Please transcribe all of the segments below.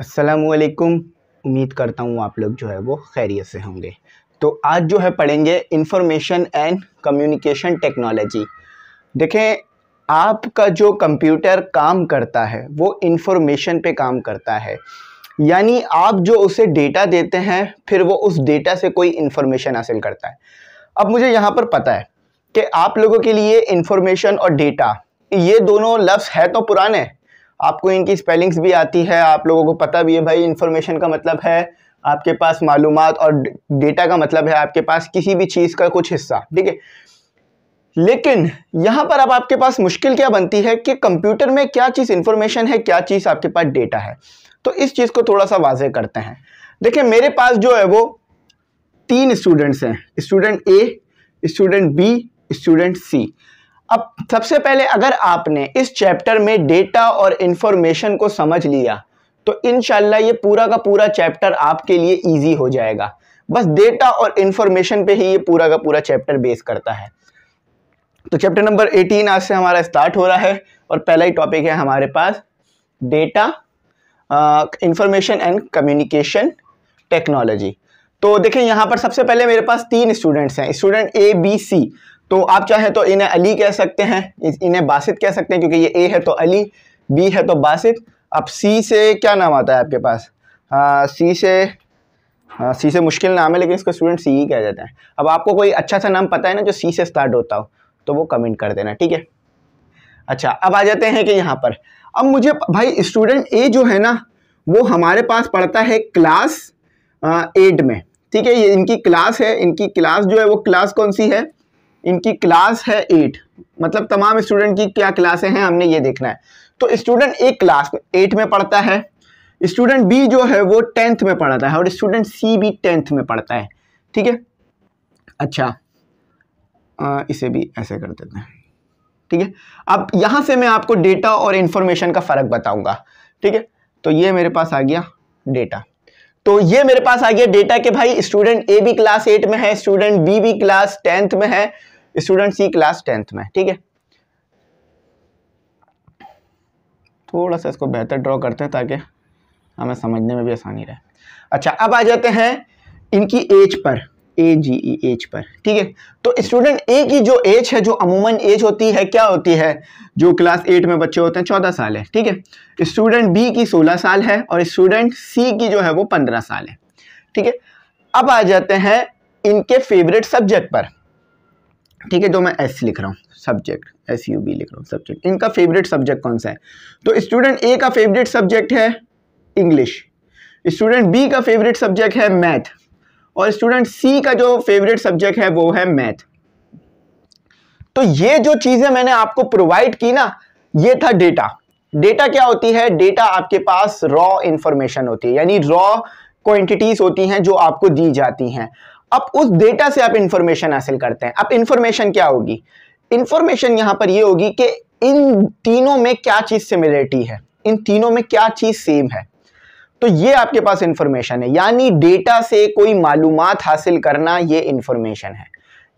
असलकुम उम्मीद करता हूँ आप लोग जो है वो खैरियत से होंगे तो आज जो है पढ़ेंगे इंफॉर्मेशन एंड कम्युनिकेशन टेक्नोलॉजी देखें आपका जो कंप्यूटर काम करता है वो इंफॉर्मेशन पे काम करता है यानी आप जो उसे डेटा देते हैं फिर वो उस डेटा से कोई इन्फॉर्मेशन हासिल करता है अब मुझे यहाँ पर पता है कि आप लोगों के लिए इन्फॉर्मेशन और डेटा ये दोनों लफ्ज़ है तो पुराने आपको इनकी स्पेलिंग्स भी आती है आप लोगों को पता भी है भाई इन्फॉर्मेशन का मतलब है आपके पास मालूम और डेटा का मतलब है आपके पास किसी भी चीज़ का कुछ हिस्सा ठीक है लेकिन यहाँ पर अब आपके पास मुश्किल क्या बनती है कि कंप्यूटर में क्या चीज़ इन्फॉर्मेशन है क्या चीज़ आपके पास डेटा है तो इस चीज़ को थोड़ा सा वाजह करते हैं देखिए मेरे पास जो है वो तीन स्टूडेंट्स हैं student A student B student C अब सबसे पहले अगर आपने इस चैप्टर में डेटा और इन्फॉर्मेशन को समझ लिया तो इन ये पूरा का पूरा चैप्टर आपके लिए ईजी हो जाएगा बस डेटा और इन्फॉर्मेशन पे ही ये पूरा का पूरा चैप्टर बेस करता है तो चैप्टर नंबर 18 आज से हमारा स्टार्ट हो रहा है और पहला ही टॉपिक है हमारे पास data information and communication technology तो देखिए यहाँ पर सबसे पहले मेरे पास तीन स्टूडेंट्स हैं स्टूडेंट ए बी सी तो आप चाहें तो इन्हें अली कह सकते हैं इन्हें बासित कह सकते हैं क्योंकि ये ए है तो अली बी है तो बासित अब सी से क्या नाम आता है आपके पास आ, सी से आ, सी से मुश्किल नाम है लेकिन इसको स्टूडेंट सी ही कह जाते हैं अब आपको कोई अच्छा सा नाम पता है ना जो सी से स्टार्ट होता हो तो वो कमेंट कर देना ठीक है अच्छा अब आ जाते हैं कि यहाँ पर अब मुझे भाई स्टूडेंट ए जो है ना वो हमारे पास पढ़ता है क्लास एट में ठीक है ये इनकी क्लास है इनकी क्लास जो है वो क्लास कौन सी है इनकी क्लास है एट मतलब तमाम स्टूडेंट की क्या क्लासे हैं हमने ये देखना है तो स्टूडेंट एक क्लास में एट में पढ़ता है स्टूडेंट बी जो है वो टेंथ में पढ़ता है और स्टूडेंट सी भी टेंथ में पढ़ता है ठीक है अच्छा आ, इसे भी ऐसे कर देते हैं ठीक है अब यहां से मैं आपको डेटा और इंफॉर्मेशन का फ़र्क बताऊंगा ठीक है तो ये मेरे पास आ गया डेटा तो ये मेरे पास आ गया डेटा के भाई स्टूडेंट ए भी क्लास एट में है स्टूडेंट बी भी क्लास टेंथ में है स्टूडेंट सी क्लास टेंथ में ठीक है थोड़ा सा इसको बेहतर ड्रॉ करते हैं ताकि हमें समझने में भी आसानी रहे अच्छा अब आ जाते हैं इनकी एज पर ए जी ई एज पर ठीक है तो स्टूडेंट ए की जो एज है जो अमूमन एज होती है क्या होती है जो क्लास एट में बच्चे होते हैं चौदह साल है ठीक है स्टूडेंट बी की सोलह साल है और स्टूडेंट सी की जो है वो पंद्रह साल है ठीक है अब आ जाते हैं इनके फेवरेट सब्जेक्ट पर ठीक है जो मैं एस लिख रहा हूँ सब्जेक्ट एस यू बी लिख रहा हूँ सब्जेक्ट इनका फेवरेट सब्जेक्ट कौन सा है तो स्टूडेंट ए का फेवरेट सब्जेक्ट है इंग्लिश स्टूडेंट बी का फेवरेट सब्जेक्ट है मैथ और स्टूडेंट सी का जो फेवरेट सब्जेक्ट है वो है मैथ तो ये जो चीज़ें मैंने आपको प्रोवाइड की ना ये था डेटा डेटा क्या होती है डेटा आपके पास रॉ इंफॉर्मेशन होती है यानी रॉ क्वांटिटीज होती हैं जो आपको दी जाती हैं अब उस डेटा से आप इंफॉर्मेशन हासिल करते हैं अब इंफॉर्मेशन क्या होगी इंफॉर्मेशन यहां पर ये होगी कि इन तीनों में क्या चीज़ सिमिलरिटी है इन तीनों में क्या चीज़ सेम है तो ये आपके पास इंफॉर्मेशन है यानी डेटा से कोई मालूम हासिल करना ये इंफॉर्मेशन है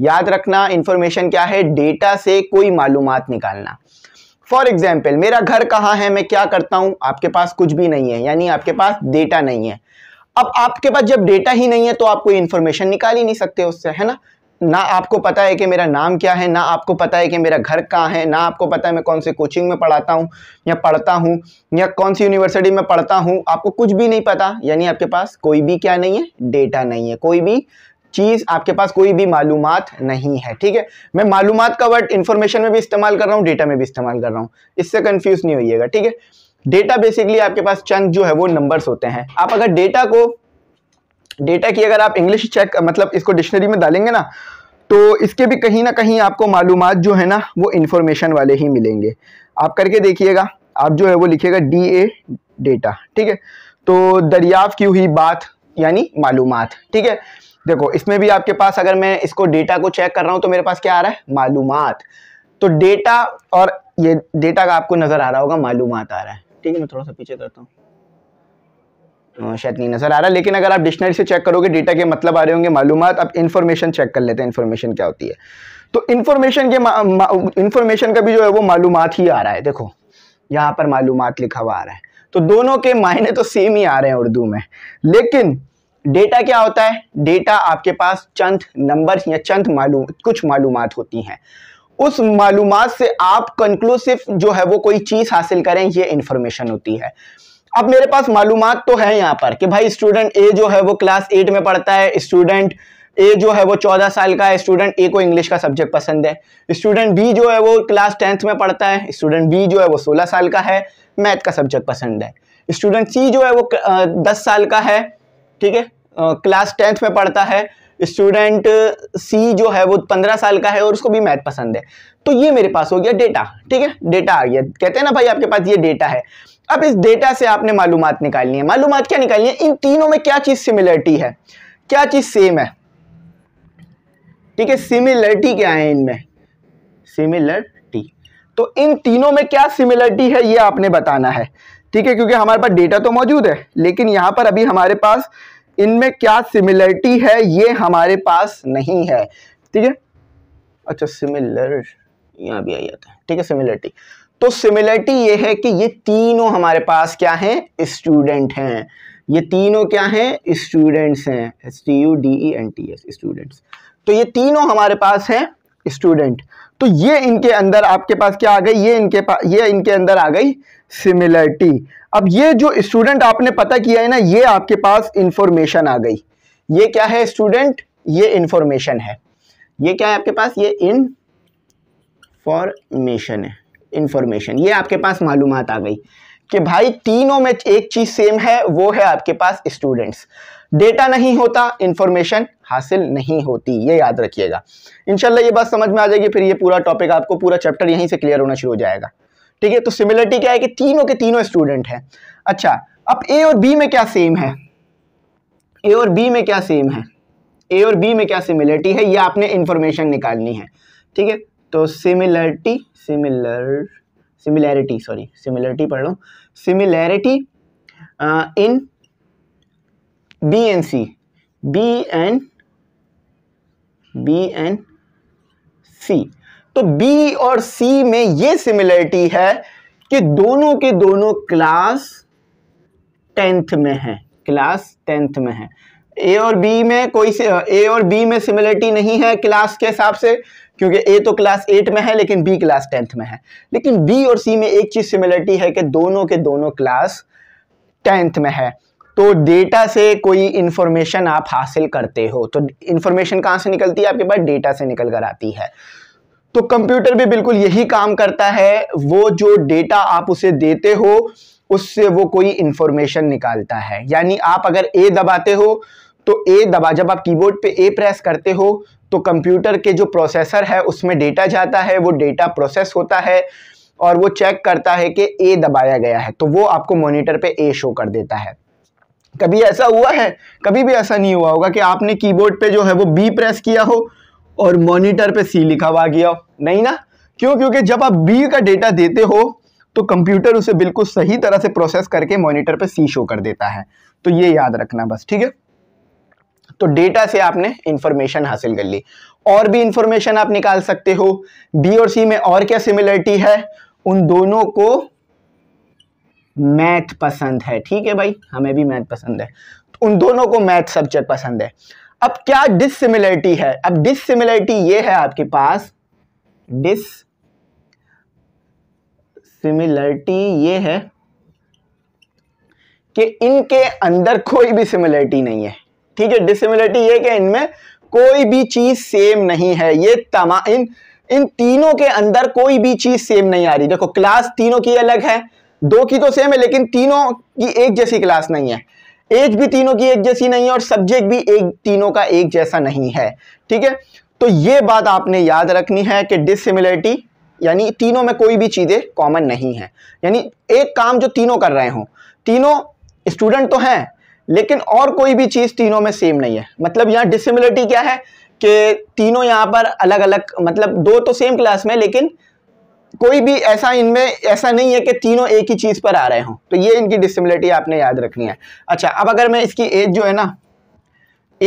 याद रखना इंफॉर्मेशन क्या है डेटा से कोई मालूम निकालना फॉर एग्जाम्पल मेरा घर कहाँ है मैं क्या करता हूं आपके पास कुछ भी नहीं है यानी आपके पास डेटा नहीं है अब आपके पास जब डेटा ही नहीं है तो आप कोई इन्फॉर्मेशन निकाल ही नहीं सकते उससे है ना ना आपको पता है कि मेरा नाम क्या है ना आपको पता है कि मेरा घर कहाँ है ना आपको पता है मैं कौन से कोचिंग में पढ़ाता हूँ या पढ़ता हूँ या कौन सी यूनिवर्सिटी में पढ़ता हूँ आपको कुछ भी नहीं पता यानी आपके पास कोई भी क्या नहीं है डेटा नहीं है कोई भी चीज़ आपके पास कोई भी मालूम नहीं है ठीक है मैं मालूम का वर्ड इन्फॉर्मेशन में भी इस्तेमाल कर रहा हूँ डेटा में भी इस्तेमाल कर रहा हूँ इससे कन्फ्यूज़ नहीं होइएगा ठीक है डेटा बेसिकली आपके पास चंक जो है वो नंबर्स होते हैं आप अगर डेटा को डेटा की अगर आप इंग्लिश चेक मतलब इसको डिक्शनरी में डालेंगे ना तो इसके भी कहीं ना कहीं आपको मालूम जो है ना वो इन्फॉर्मेशन वाले ही मिलेंगे आप करके देखिएगा आप जो है वो लिखिएगा डी ए डेटा ठीक है तो दरियाव की हुई बात यानी मालूम ठीक है देखो इसमें भी आपके पास अगर मैं इसको डेटा को चेक कर रहा हूँ तो मेरे पास क्या आ रहा है मालूम तो डेटा और ये डेटा का आपको नज़र आ रहा होगा मालूम आ रहा है ठीक है मैं थोड़ा सा पीछे करता हूँ हाँ, शायद नहीं नज़र आ रहा लेकिन अगर आप डिक्शनरी से चेक करोगे डेटा के मतलब आ रहे होंगे मालूम आप इन्फॉर्मेशन चेक कर लेते हैं इन्फॉर्मेशन क्या होती है तो इन्फॉर्मेशन के इन्फॉर्मेशन का भी जो है वो मालूम ही आ रहा है देखो यहाँ पर मालूम लिखा हुआ आ रहा है तो दोनों के मायने तो सेम ही आ रहे हैं उर्दू में लेकिन डेटा क्या होता है डेटा आपके पास चंद नंबर या चंद मालूम कुछ मालूम होती हैं उस मालूम से आप कंक्लूसिव जो है वो कोई चीज़ हासिल करें ये इन्फॉर्मेशन होती है अब मेरे पास मालूम तो है यहाँ पर कि भाई स्टूडेंट ए जो है वो क्लास एट में पढ़ता है स्टूडेंट ए जो है वो चौदह साल का है स्टूडेंट ए को इंग्लिश का सब्जेक्ट पसंद है स्टूडेंट बी जो है वो क्लास टेंथ में पढ़ता है स्टूडेंट बी जो है वो सोलह साल का है मैथ का सब्जेक्ट पसंद है स्टूडेंट सी जो है वो दस साल का है ठीक है क्लास टेंथ में पढ़ता है स्टूडेंट सी जो है वो पंद्रह साल का है और उसको भी मैथ पसंद है तो ये मेरे पास हो गया डेटा ठीक है डेटा आ गया कहते हैं ना भाई आपके पास ये डेटा है अब इस डेटा से आपने मालूम निकालनी है मालूम क्या निकालनी है इन तीनों में क्या चीज़ सिमिलरिटी है क्या चीज़ सेम है ठीक है सिमिलरिटी क्या है इनमें सिमिलरिटी तो इन तीनों में क्या सिमिलरिटी है ये आपने बताना है ठीक है क्योंकि हमारे पास डेटा तो मौजूद है लेकिन यहाँ पर अभी हमारे पास इनमें क्या सिमिलरिटी है ये हमारे पास नहीं है ठीक है अच्छा सिमिलर यहाँ भी आ जाता है ठीक है सिमिलरिटी तो सिमिलरिटी ये है कि ये तीनों हमारे पास क्या हैं स्टूडेंट हैं ये तीनों क्या हैं स्टूडेंट्स हैं S T U D E N T S students तो ये तीनों हमारे पास हैं स्टूडेंट तो ये इनके अंदर आपके पास क्या आ गई ये इनके पास ये इनके अंदर आ गई सिमिलरिटी अब ये जो स्टूडेंट आपने पता किया है ना ये आपके पास इंफॉर्मेशन आ गई ये क्या है स्टूडेंट ये इंफॉर्मेशन है ये क्या है आपके पास ये इन फॉर्मेशन है इंफॉर्मेशन ये आपके पास मालूम आ गई कि भाई तीनों में एक चीज़ सेम है वो है आपके पास स्टूडेंट्स डेटा नहीं होता इंफॉर्मेशन हासिल नहीं होती ये याद रखिएगा इनशाला ये बात समझ में आ जाएगी फिर ये पूरा टॉपिक आपको पूरा चैप्टर यहीं से क्लियर होना शुरू हो जाएगा ठीक है तो सिमिलरिटी क्या है कि तीनों के तीनों स्टूडेंट हैं अच्छा अब ए और बी में क्या सेम है ए और बी में क्या सेम है ए और बी में क्या सिमिलरिटी है ये आपने इंफॉर्मेशन निकालनी है ठीक है तो similarity similar similarity sorry similarity पढ़ लो similarity in B and C B and B and C तो बी और सी में ये सिमिलरिटी है कि दोनों के दोनों क्लास टेंथ में है क्लास टेंथ में है ए और बी में कोई से ए और बी में सिमिलरिटी नहीं है क्लास के हिसाब से क्योंकि ए तो क्लास एट में है लेकिन बी क्लास टेंथ में है लेकिन बी और सी में एक चीज़ सिमिलरिटी है कि दोनों के दोनों क्लास टेंथ में है तो डेटा से कोई इंफॉर्मेशन आप हासिल करते हो तो इन्फॉर्मेशन कहाँ से निकलती है आपके पास डेटा से निकल कर आती है तो कंप्यूटर भी बिल्कुल यही काम करता है वो जो डेटा आप उसे देते हो उससे वो कोई इंफॉर्मेशन निकालता है यानी आप अगर ए दबाते हो तो ए दबा जब आप कीबोर्ड पे ए प्रेस करते हो तो कंप्यूटर के जो प्रोसेसर है उसमें डेटा जाता है वो डेटा प्रोसेस होता है और वो चेक करता है कि ए दबाया गया है तो वो आपको मॉनिटर पे ए शो कर देता है कभी ऐसा हुआ है कभी भी ऐसा नहीं हुआ होगा कि आपने कीबोर्ड पे जो है वो बी प्रेस किया हो और मॉनिटर पे सी लिखा हुआ गया हो नहीं ना क्यों क्योंकि जब आप बी का डेटा देते हो तो कंप्यूटर उसे बिल्कुल सही तरह से प्रोसेस करके मॉनिटर पे सी शो कर देता है तो ये याद रखना बस ठीक है तो डेटा से आपने इंफॉर्मेशन हासिल कर ली और भी इंफॉर्मेशन आप निकाल सकते हो बी और सी में और क्या सिमिलरिटी है उन दोनों को मैथ पसंद है ठीक है भाई हमें भी मैथ पसंद है तो उन दोनों को मैथ सब्जेक्ट पसंद है अब क्या डिसिमिलरिटी है अब डिसिमिलरिटी ये है आपके पास डिस सिमिलरिटी ये है कि इनके अंदर कोई भी सिमिलरिटी नहीं है ठीक है डिसिमिलरिटी ये कि इनमें कोई भी चीज़ सेम नहीं है ये तमा इन इन तीनों के अंदर कोई भी चीज़ सेम नहीं आ रही देखो क्लास तीनों की अलग है दो की तो सेम है लेकिन तीनों की एक जैसी क्लास नहीं है एज भी तीनों की एक जैसी नहीं है और सब्जेक्ट भी एक तीनों का एक जैसा नहीं है ठीक है तो ये बात आपने याद रखनी है कि डिसिमिलरिटी यानी तीनों में कोई भी चीज़ें कॉमन नहीं है यानी एक काम जो तीनों कर रहे हो तीनों स्टूडेंट तो हैं लेकिन और कोई भी चीज़ तीनों में सेम नहीं है मतलब यहाँ डिसिमिलरिटी क्या है कि तीनों यहाँ पर अलग अलग मतलब दो तो सेम क्लास में लेकिन कोई भी ऐसा इनमें ऐसा नहीं है कि तीनों एक ही चीज़ पर आ रहे हों तो ये इनकी डिसिमिलिटी आपने याद रखनी है अच्छा अब अगर मैं इसकी एज जो है ना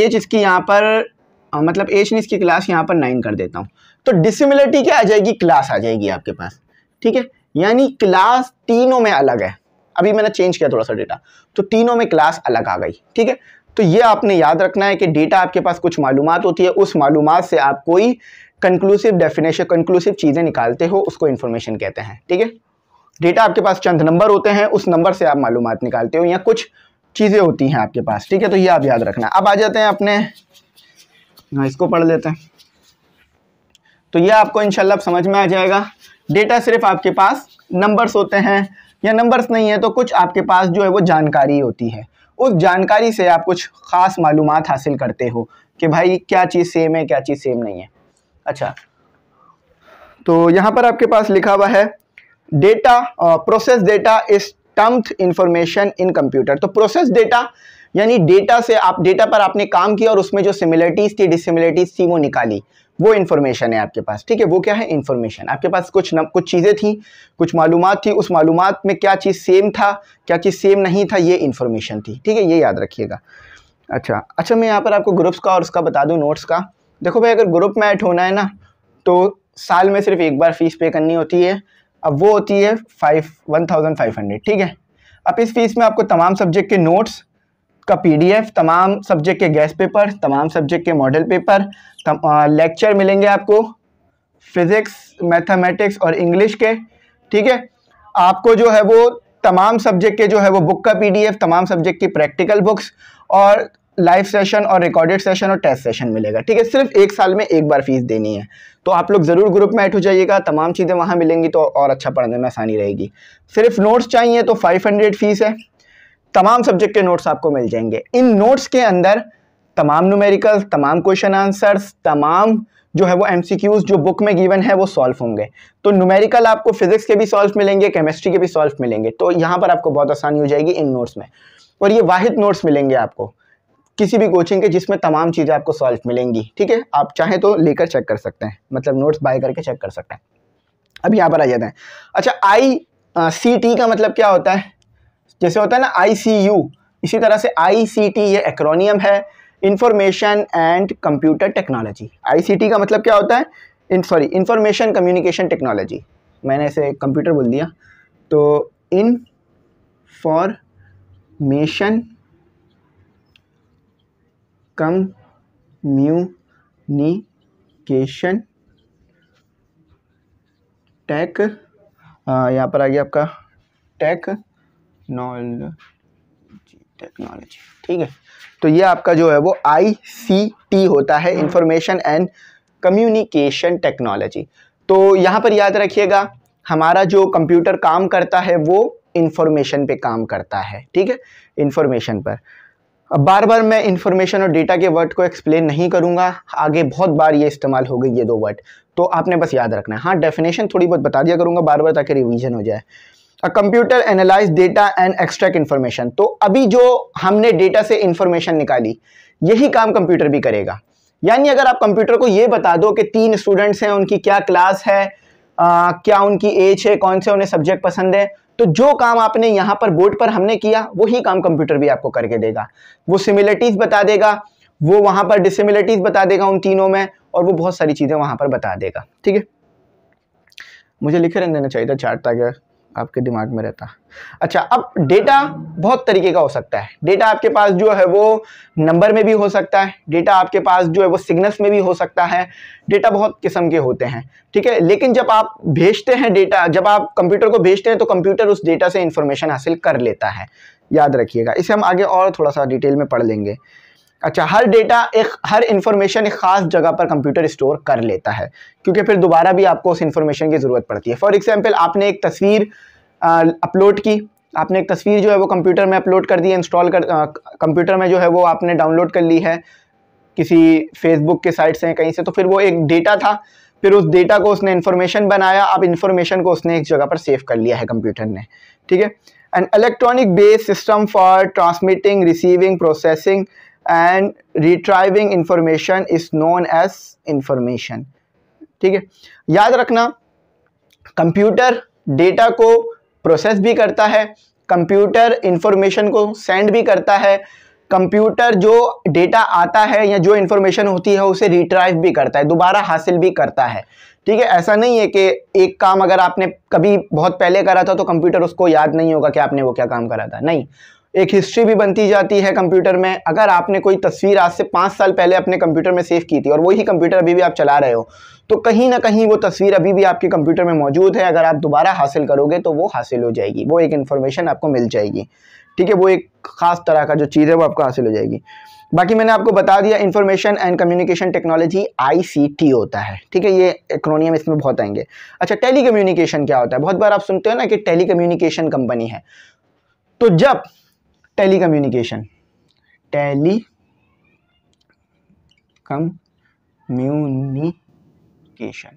एज इसकी यहाँ पर आ, मतलब एज ने इसकी क्लास यहाँ पर नाइन कर देता हूँ तो डिसिमिलिटी क्या आ जाएगी क्लास आ जाएगी आपके पास ठीक है यानी क्लास तीनों में अलग है अभी मैंने चेंज किया थोड़ा सा डेटा तो तीनों में क्लास अलग आ गई ठीक है तो ये आपने याद रखना है कि डेटा आपके पास कुछ मालूम होती है उस मालूम से आप कोई कंक्लूसिव डेफिनेशन कंक्लूसिव चीज़ें निकालते हो उसको इन्फॉर्मेशन कहते हैं ठीक है डेटा आपके पास चंद नंबर होते हैं उस नंबर से आप मालूम निकालते हो या कुछ चीज़ें होती हैं आपके पास ठीक है तो ये आप याद रखना अब आ जाते हैं अपने हाँ, इसको पढ़ लेते हैं तो ये आपको इनशाला आप समझ में आ जाएगा डेटा सिर्फ आपके पास नंबर्स होते हैं या नंबर्स नहीं है तो कुछ आपके पास जो है वो जानकारी होती है उस जानकारी से आप कुछ ख़ास मालूम हासिल करते हो कि भाई क्या चीज़ सेम है क्या चीज़ सेम नहीं है अच्छा तो यहाँ पर आपके पास लिखा हुआ है data process data is termed information in computer तो प्रोसेस डेटा यानी डेटा से आप डेटा पर आपने काम किया और उसमें जो सिमिलरिटीज़ थी डिसिमिलरिटीज़ थी वो निकाली वो इन्फॉर्मेशन है आपके पास ठीक है वो क्या है इन्फॉर्मेशन आपके पास कुछ न, कुछ चीज़ें थी कुछ मालूम थी उस मालूम में क्या चीज़ सेम था क्या चीज़ सेम नहीं था ये इन्फॉर्मेशन थी ठीक है ये याद रखिएगा अच्छा अच्छा मैं यहाँ पर आपको ग्रुप्स का और उसका बता दूँ नोट्स का देखो भाई अगर ग्रुप में ऐड होना है ना तो साल में सिर्फ एक बार फीस पे करनी होती है अब वो होती है five one thousand five hundred ठीक है अब इस फीस में आपको तमाम सब्जेक्ट के नोट्स का पीडीएफ तमाम सब्जेक्ट के गैस पेपर तमाम सब्जेक्ट के मॉडल पेपर लेक्चर मिलेंगे आपको फिज़िक्स मैथमेटिक्स और इंग्लिश के ठीक है आपको जो है वो तमाम सब्जेक्ट के जो है वो बुक का पीडीएफ तमाम सब्जेक्ट की प्रैक्टिकल बुक्स और लाइव सेशन और रिकॉर्डेड सेशन और टेस्ट सेशन मिलेगा ठीक है सिर्फ एक साल में एक बार फीस देनी है तो आप लोग ज़रूर ग्रुप में ऐड हो जाइएगा तमाम चीज़ें वहाँ मिलेंगी तो और अच्छा पढ़ने में आसानी रहेगी सिर्फ नोट्स चाहिए तो फाइव हंड्रेड फीस है तमाम सब्जेक्ट के नोट्स आपको मिल जाएंगे इन नोट्स के अंदर तमाम न्यूमेरिकल्स तमाम क्वेश्चन आंसर्स तमाम जो है वो एम जो बुक में गिवन है वो सॉल्व होंगे तो न्यूमेरिकल आपको फिजिक्स के भी सॉल्व मिलेंगे केमिस्ट्री के भी सॉल्व मिलेंगे तो यहाँ पर आपको बहुत आसानी हो जाएगी इन नोट्स में और ये वाहिद नोट्स मिलेंगे आपको किसी भी कोचिंग के जिसमें तमाम चीज़ें आपको सॉल्व मिलेंगी ठीक है आप चाहें तो लेकर चेक कर सकते हैं मतलब नोट्स बाय करके चेक कर सकते हैं अब यहाँ पर आ जाते हैं अच्छा आई सी टी का मतलब क्या होता है जैसे होता है ना आई सी यू इसी तरह से आई सी टी ये एक्रोनियम है information and computer technology I C T का मतलब क्या होता है in sorry information communication technology मैंने इसे कंप्यूटर बोल दिया तो इन फॉर्मेशन कम्युनिकेशन टेक यहाँ पर आ गया आपका टेक्नोलॉजी टेक्नोलॉजी ठीक है तो ये आपका जो है वो आई सी टी होता है इंफॉर्मेशन एंड कम्युनिकेशन टेक्नोलॉजी तो यहाँ पर याद रखिएगा हमारा जो कंप्यूटर काम करता है वो इंफॉर्मेशन पे काम करता है ठीक है इंफॉर्मेशन पर अब बार बार मैं इन्फॉर्मेशन और डेटा के वर्ड को एक्सप्लेन नहीं करूंगा आगे बहुत बार ये इस्तेमाल हो गई ये दो वर्ड तो आपने बस याद रखना है हाँ डेफिनेशन थोड़ी बहुत बता दिया करूंगा बार बार ताकि रिविजन हो जाए uh computer analyse data and extract information तो अभी जो हमने डेटा से इन्फॉर्मेशन निकाली यही काम कंप्यूटर भी करेगा यानी अगर आप कंप्यूटर को ये बता दो कि तीन स्टूडेंट्स हैं उनकी क्या क्लास है आ, क्या उनकी एज है कौन से उन्हें सब्जेक्ट पसंद है तो जो काम आपने यहाँ पर बोर्ड पर हमने किया वही काम कंप्यूटर भी आपको करके देगा वो सिमिलरिटीज़ बता देगा वो वहाँ पर डिसिमिलरिटीज़ बता देगा उन तीनों में और वो बहुत सारी चीज़ें वहाँ पर बता देगा ठीक है मुझे लिखे रहने देना चाहिए था चार्ट ताकि आपके दिमाग में रहता अच्छा अब डेटा बहुत तरीके का हो सकता है डेटा आपके पास जो है वो नंबर में भी हो सकता है डेटा आपके पास जो है वो सिग्नल्स में भी हो सकता है डेटा बहुत किस्म के होते हैं ठीक है लेकिन जब आप भेजते हैं डेटा जब आप कंप्यूटर को भेजते हैं तो कंप्यूटर उस डेटा से इंफॉर्मेशन हासिल कर लेता है याद रखिएगा इसे हम आगे और थोड़ा सा डिटेल में पढ़ लेंगे अच्छा हर डेटा एक हर इन्फॉर्मेशन एक ख़ास जगह पर कंप्यूटर स्टोर कर लेता है क्योंकि फिर दोबारा भी आपको उस इन्फॉर्मेशन की ज़रूरत पड़ती है फॉर एग्जाम्पल आपने एक तस्वीर अपलोड की आपने एक तस्वीर जो है वो कंप्यूटर में अपलोड कर दी है इंस्टॉल कर कंप्यूटर में जो है वो आपने डाउनलोड कर ली है किसी फेसबुक के साइट से कहीं से तो फिर वो एक डेटा था फिर उस डेटा को उसने इन्फॉर्मेशन बनाया अब इन्फॉर्मेशन को उसने एक जगह पर सेव कर लिया है कंप्यूटर ने ठीक है and electronic based system for transmitting receiving processing and retrieving information is known as information ठीक है याद रखना कंप्यूटर डेटा को प्रोसेस भी करता है कंप्यूटर इंफॉर्मेशन को सेंड भी करता है कंप्यूटर जो डेटा आता है या जो इन्फॉर्मेशन होती है उसे रिट्राइव भी करता है दोबारा हासिल भी करता है ठीक है ऐसा नहीं है कि एक काम अगर आपने कभी बहुत पहले करा था तो कंप्यूटर उसको याद नहीं होगा कि आपने वो क्या काम करा था नहीं एक हिस्ट्री भी बनती जाती है कंप्यूटर में अगर आपने कोई तस्वीर आज से पाँच साल पहले अपने कंप्यूटर में सेव की थी और वही कंप्यूटर अभी भी आप चला रहे हो तो कहीं ना कहीं वो तस्वीर अभी भी आपके कंप्यूटर में मौजूद है अगर आप दोबारा हासिल करोगे तो वो हासिल हो जाएगी वो एक इन्फॉर्मेशन आपको मिल जाएगी ठीक है वो एक ख़ास तरह का जो चीज़ है वो आपको हासिल हो जाएगी बाकी मैंने आपको बता दिया information and communication technology ICT होता है ठीक है ये एक्रोनियम इसमें बहुत आएंगे अच्छा टेली कम्युनिकेशन क्या होता है बहुत बार आप सुनते हो ना कि टेली कम्युनिकेशन कंपनी है तो जब telecommunication telecommunication communication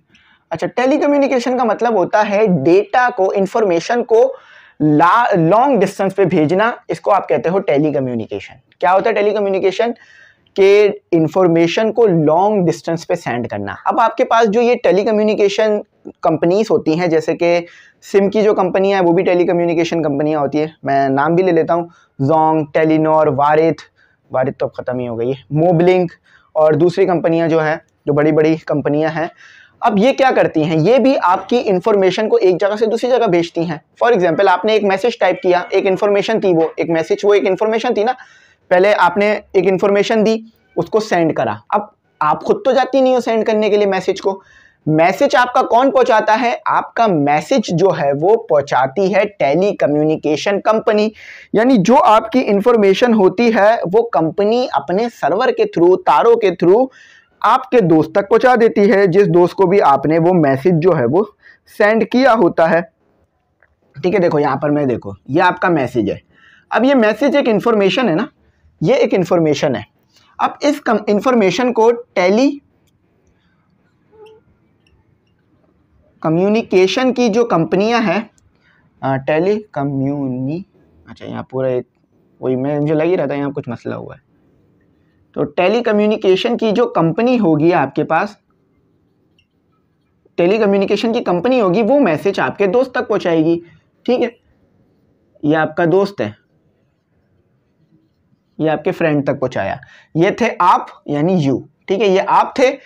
अच्छा टेलीकम्युनिकेशन का मतलब होता है डेटा को इंफॉर्मेशन को लॉन्ग डिस्टेंस पे भेजना इसको आप कहते हो टेलीकम्युनिकेशन क्या होता है टेलीकम्युनिकेशन के इंफॉर्मेशन को लॉन्ग डिस्टेंस पे सेंड करना अब आपके पास जो ये टेलीकम्युनिकेशन कंपनीज होती हैं जैसे कि सिम की जो कंपनियाँ हैं वो भी टेलीकम्युनिकेशन कंपनियाँ होती है मैं नाम भी ले लेता हूँ जोंग टेलीनोर वारिथ वारिथ तो ख़त्म ही हो गई है मोबलिंक और दूसरी कंपनियाँ जो हैं जो बड़ी बड़ी कंपनियां हैं अब ये क्या करती हैं ये भी आपकी इन्फॉर्मेशन को एक जगह से दूसरी जगह भेजती हैं फॉर एग्जाम्पल आपने एक मैसेज टाइप किया एक इन्फॉर्मेशन थी वो एक मैसेज वो एक इन्फॉर्मेशन थी ना पहले आपने एक इन्फॉर्मेशन दी उसको सेंड करा अब आप खुद तो जाती नहीं हो सेंड करने के लिए मैसेज को मैसेज आपका कौन पहुंचाता है आपका मैसेज जो है वो पहुंचाती है टेली कम्युनिकेशन कंपनी यानी जो आपकी इंफॉर्मेशन होती है वो कंपनी अपने सर्वर के थ्रू तारों के थ्रू आपके दोस्त तक पहुंचा देती है जिस दोस्त को भी आपने वो मैसेज जो है वो सेंड किया होता है ठीक है देखो यहाँ पर मैं देखो ये आपका मैसेज है अब ये मैसेज एक इन्फॉर्मेशन है ना ये एक इन्फॉर्मेशन है अब इस इन्फॉर्मेशन को टेली कम्युनिकेशन की जो कंपनियां हैं टेली कम्युनी अच्छा यहाँ पूरा एक वही मैं मुझे लग ही रहा था यहाँ कुछ मसला हुआ है तो टेलीकम्युनिकेशन की जो कंपनी होगी आपके पास टेलीकम्युनिकेशन की कंपनी होगी वो मैसेज आपके दोस्त तक पहुंचाएगी ठीक है ये आपका दोस्त है ये आपके फ्रेंड तक पहुंचाया ये थे आप यानी यू ठीक है ये आप थे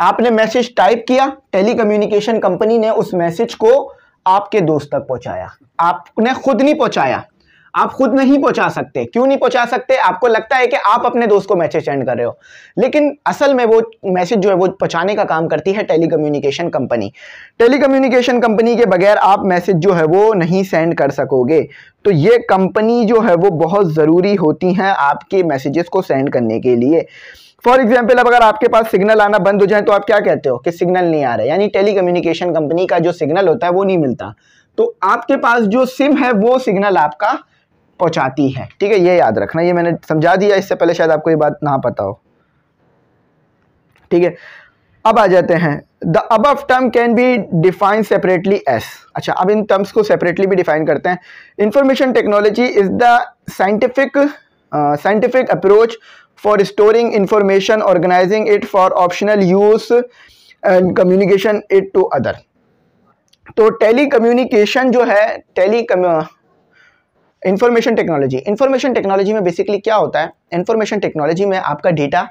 आपने मैसेज टाइप किया टेलीकम्युनिकेशन कंपनी ने उस मैसेज को आपके दोस्त तक पहुंचाया आपने खुद नहीं पहुंचाया आप खुद नहीं पहुंचा सकते क्यों नहीं पहुंचा सकते आपको लगता है कि आप अपने दोस्त को मैसेज सेंड कर रहे हो लेकिन असल में वो मैसेज जो है वो पहुंचाने का काम करती है टेलीकम्युनिकेशन कंपनी टेलीकम्युनिकेशन कंपनी के बगैर आप मैसेज जो है वो नहीं सेंड कर सकोगे तो ये कंपनी जो है वो बहुत ज़रूरी होती हैं आपके मैसेजेस को सेंड करने के लिए फॉर एग्जाम्पल अब अगर आपके पास सिग्नल आना बंद हो जाए तो आप क्या कहते हो कि सिग्नल नहीं आ रहा यानी टेलीकम्युनिकेशन कंपनी का जो सिग्नल होता है वो नहीं मिलता तो आपके पास जो सिम है वो सिग्नल आपका पहुंचाती है ठीक है ये याद रखना ये मैंने समझा दिया इससे पहले शायद आपको ये बात ना पता हो ठीक है अब आ जाते हैं द अब term can be define separately as अच्छा अब इन टर्म्स को सेपरेटली भी डिफाइन करते हैं information technology is the scientific scientific approach for storing information organizing it for optional use and communication it to other तो टेली कम्युनिकेशन जो है tele information technology information technology में बेसिकली क्या होता है इन्फॉर्मेशन टेक्नोलॉजी में आपका डेटा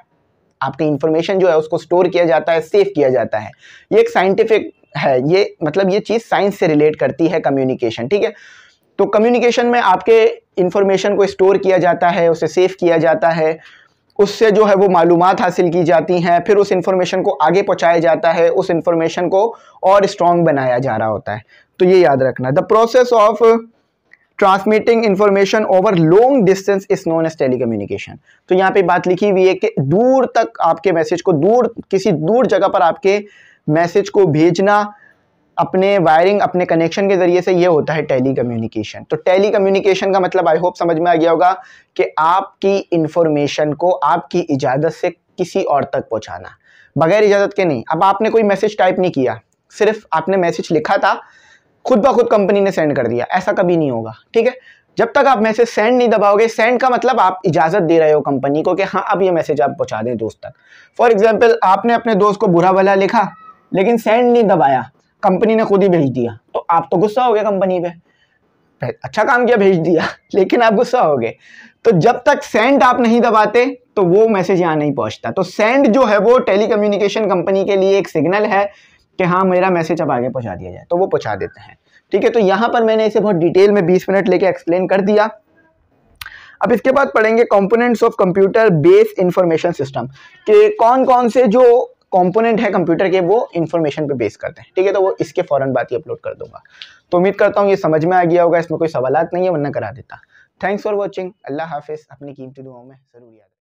आपकी इन्फॉर्मेशन जो है उसको स्टोर किया जाता है सेव किया जाता है ये एक साइंटिफिक है ये मतलब ये चीज़ साइंस से रिलेट करती है कम्युनिकेशन ठीक है तो कम्युनिकेशन में आपके इन्फॉर्मेशन को स्टोर किया जाता है उसे सेव किया जाता है उससे जो है वो मालूम हासिल की जाती हैं फिर उस इन्फॉर्मेशन को आगे पहुँचाया जाता है उस इन्फॉर्मेशन को और स्ट्रॉन्ग बनाया जा रहा होता है तो ये याद रखना the process of transmitting information over long distance is known as tele तो यहाँ पे बात लिखी हुई है कि दूर तक आपके मैसेज को दूर किसी दूर जगह पर आपके मैसेज को भेजना अपने वायरिंग अपने कनेक्शन के ज़रिए से ये होता है टेली कम्युनिकेशन तो टेली कम्युनिकेशन का मतलब आई होप समझ में आ गया होगा कि आपकी इंफॉर्मेशन को आपकी इजाज़त से किसी और तक पहुँचाना बगैर इजाज़त के नहीं अब आपने कोई मैसेज टाइप नहीं किया सिर्फ आपने मैसेज लिखा था खुद ब खुद कंपनी ने सेंड कर दिया ऐसा कभी नहीं होगा ठीक है जब तक आप मैसेज सेंड नहीं दबाओगे सेंड का मतलब आप इजाज़त दे रहे हो कंपनी को कि हाँ अब ये मैसेज आप पहुंचा दें दोस्त तक फॉर एग्जाम्पल आपने अपने दोस्त को बुरा भला लिखा लेकिन सेंड नहीं दबाया कंपनी ने खुद ही भेज दिया तो आप तो गुस्सा हो गए कंपनी पे अच्छा काम किया भेज दिया लेकिन आप गुस्सा हो गए तो जब तक सेंड आप नहीं दबाते तो वो मैसेज यहाँ नहीं पहुंचता तो सेंड जो है वो टेलीकम्युनिकेशन कंपनी के लिए एक सिग्नल है कि हाँ मेरा मैसेज अब आगे पहुँचा दिया जाए तो वो पहुँचा देते हैं ठीक है तो यहाँ पर मैंने इसे बहुत डिटेल में बीस मिनट लेके एक्सप्लेन कर दिया अब इसके बाद पढ़ेंगे components of computer base information system के कौन कौन से जो कंपोनेंट है कंप्यूटर के वो इन्फॉर्मेशन पे बेस करते हैं ठीक है तो वो इसके फॉरन बात ही अपलोड कर दूंगा तो उम्मीद करता हूँ ये समझ में आ गया होगा इसमें कोई सवाल नहीं है वरना करा देता थैंक्स फॉर वॉचिंग अल्लाह हाफिज़ अपनी कीमती दुआओं में ज़रूर याद